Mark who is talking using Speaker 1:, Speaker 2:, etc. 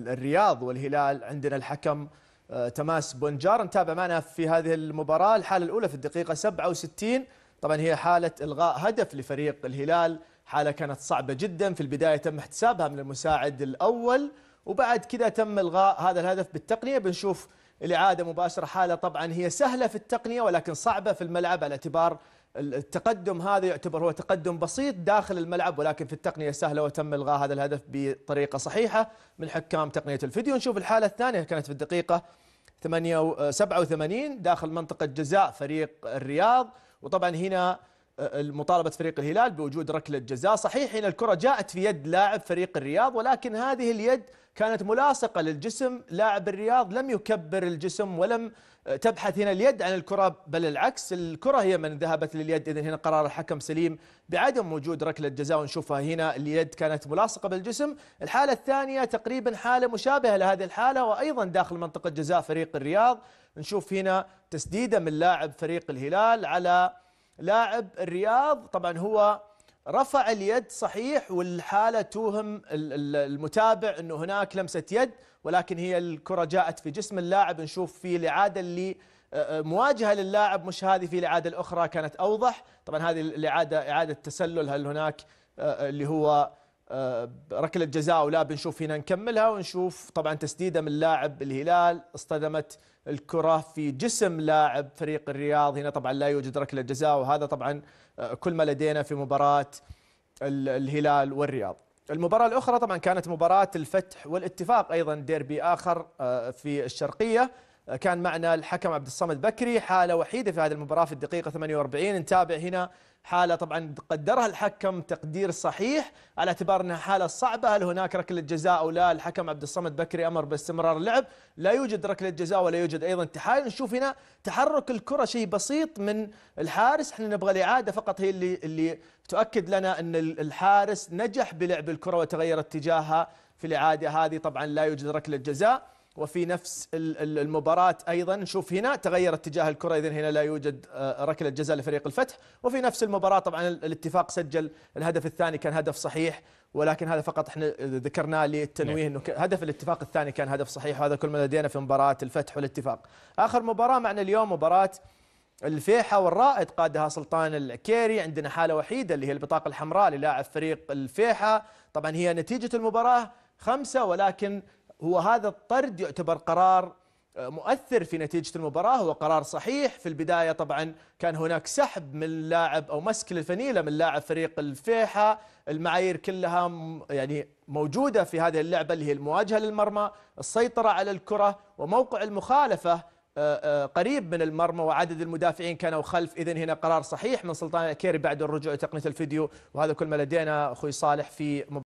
Speaker 1: الرياض والهلال عندنا الحكم آه، تماس بونجار نتابع معنا في هذه المباراة الحالة الأولى في الدقيقة 67 طبعا هي حالة إلغاء هدف لفريق الهلال حالة كانت صعبة جدا في البداية تم احتسابها من المساعد الأول وبعد كذا تم إلغاء هذا الهدف بالتقنية بنشوف الإعادة مباشرة حالة طبعا هي سهلة في التقنية ولكن صعبة في الملعب على اعتبار التقدم هذا يعتبر هو تقدم بسيط داخل الملعب ولكن في التقنيه سهله وتم الغاء هذا الهدف بطريقه صحيحه من حكام تقنيه الفيديو نشوف الحاله الثانيه كانت في الدقيقه 87 داخل منطقه جزاء فريق الرياض وطبعا هنا مطالبة فريق الهلال بوجود ركلة جزاء صحيح أن الكرة جاءت في يد لاعب فريق الرياض ولكن هذه اليد كانت ملاصقة للجسم لاعب الرياض لم يكبر الجسم ولم تبحث هنا اليد عن الكرة بل العكس الكرة هي من ذهبت لليد إذن هنا قرار الحكم سليم بعدم وجود ركلة جزاء ونشوفها هنا اليد كانت ملاصقة بالجسم الحالة الثانية تقريبا حالة مشابهة لهذه الحالة وأيضا داخل منطقة جزاء فريق الرياض نشوف هنا تسديدة من لاعب فريق الهلال على لاعب الرياض طبعا هو رفع اليد صحيح والحاله توهم المتابع انه هناك لمسه يد ولكن هي الكره جاءت في جسم اللاعب نشوف في الاعاده اللي آه، آه، مواجهه للاعب مش هذه في الاعاده الاخرى كانت اوضح طبعا هذه الاعاده اعاده تسلل هل هناك آه، اللي هو آه، ركله جزاء ولا بنشوف هنا نكملها ونشوف طبعا تسديده من لاعب الهلال اصطدمت الكره في جسم لاعب فريق الرياض هنا طبعا لا يوجد ركله جزاء وهذا طبعا آه، كل ما لدينا في مباراه الهلال والرياض المباراة الأخرى طبعا كانت مباراة الفتح والاتفاق أيضا ديربي آخر آه، في الشرقية كان معنا الحكم عبد الصمد بكري حالة وحيدة في هذه المباراة في الدقيقة 48 نتابع هنا حالة طبعا قدرها الحكم تقدير صحيح على اعتبار انها حالة صعبة هل هناك ركلة جزاء او لا الحكم عبد الصمد بكري امر باستمرار اللعب لا يوجد ركلة جزاء ولا يوجد ايضا تحايل نشوف هنا تحرك الكرة شيء بسيط من الحارس احنا نبغى الاعادة فقط هي اللي اللي تؤكد لنا ان الحارس نجح بلعب الكرة وتغير اتجاهها في الاعادة هذه طبعا لا يوجد ركلة جزاء وفي نفس المباراة أيضا نشوف هنا تغير اتجاه الكرة إذن هنا لا يوجد آه، ركلة جزاء لفريق الفتح وفي نفس المباراة طبعا الاتفاق سجل الهدف الثاني كان هدف صحيح ولكن هذا فقط احنا ذكرناه للتنويه نعم. انه هدف الاتفاق الثاني كان هدف صحيح وهذا كل ما لدينا في مباراه الفتح والاتفاق. اخر مباراه معنا اليوم مباراه الفيحة والرائد قادها سلطان العكيري عندنا حالة وحيدة اللي هي البطاقة الحمراء للاعب فريق الفيحة طبعا هي نتيجة المباراة خمسة ولكن هو هذا الطرد يعتبر قرار آه، مؤثر في نتيجة المباراة هو قرار صحيح في البداية طبعا كان هناك سحب من لاعب أو مسك الفنيلة من لاعب فريق الفيحة المعايير كلها يعني موجودة في هذه اللعبة اللي هي المواجهة للمرمى السيطرة على الكرة وموقع المخالفة آه، آه، قريب من المرمى وعدد المدافعين كانوا خلف إذا هنا قرار صحيح من سلطان الأكيري بعد الرجوع لتقنية الفيديو وهذا كل ما لدينا أخوي صالح في